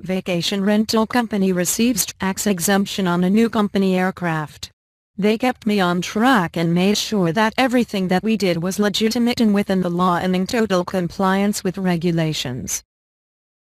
Vacation rental company receives tax exemption on a new company aircraft. They kept me on track and made sure that everything that we did was legitimate and within the law and in total compliance with regulations.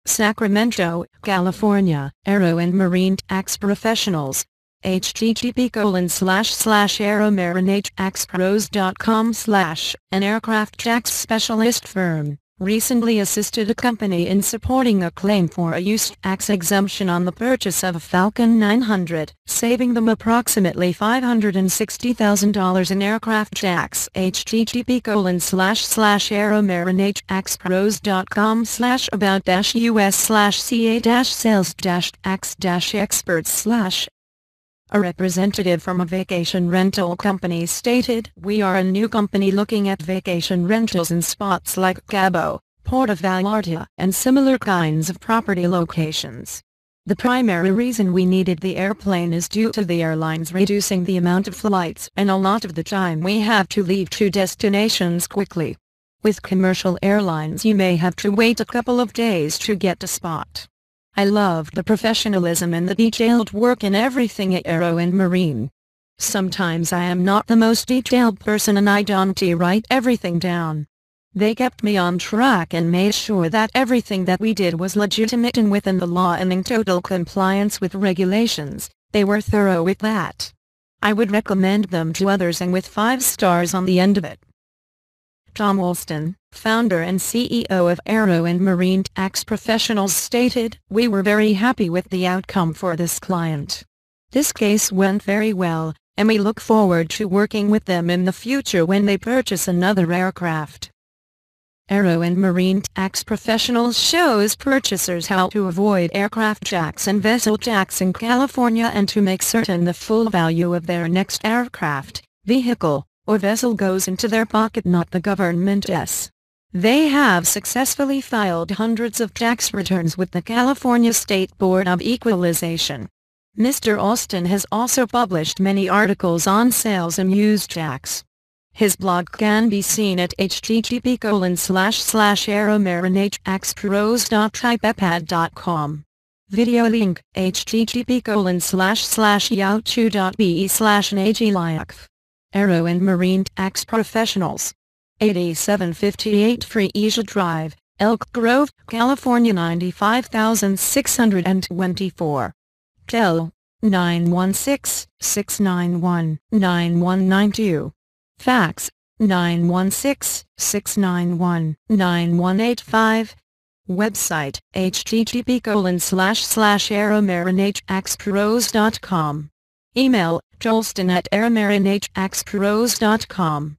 Sacramento, California, Aero and Marine Tax Professionals, http colon slash slash aeromarinatexpros.com slash an aircraft tax specialist firm recently assisted a company in supporting a claim for a use tax exemption on the purchase of a Falcon 900, saving them approximately $560,000 in aircraft tax. http colon slash slash aeromarinatexpros.com slash about dash us slash ca dash sales dash tax dash experts slash a representative from a vacation rental company stated, We are a new company looking at vacation rentals in spots like Cabo, Port of Vallarta and similar kinds of property locations. The primary reason we needed the airplane is due to the airlines reducing the amount of flights and a lot of the time we have to leave two destinations quickly. With commercial airlines you may have to wait a couple of days to get a spot. I loved the professionalism and the detailed work in everything at Aero and Marine. Sometimes I am not the most detailed person and I don't write everything down. They kept me on track and made sure that everything that we did was legitimate and within the law and in total compliance with regulations, they were thorough with that. I would recommend them to others and with five stars on the end of it. Tom Walston founder and CEO of Aero and Marine Tax Professionals stated, We were very happy with the outcome for this client. This case went very well, and we look forward to working with them in the future when they purchase another aircraft. Aero and Marine Tax Professionals shows purchasers how to avoid aircraft tax and vessel tax in California and to make certain the full value of their next aircraft, vehicle, or vessel goes into their pocket not the government's. They have successfully filed hundreds of tax returns with the California State Board of Equalization. Mr. Austin has also published many articles on sales and use tax. His blog can be seen at http colon slash slash aeromarinatexpros.typepad.com. Video link, http colon slash slash yaochu.be slash Arrow and Marine Tax Professionals 8758 Freesia Drive, Elk Grove, California 95624. Tel 916-691-9192. Fax 916-691-9185. Website http colon slash slash aeromarinhxpros.com. Email jolston at aeromarinhxpros.com.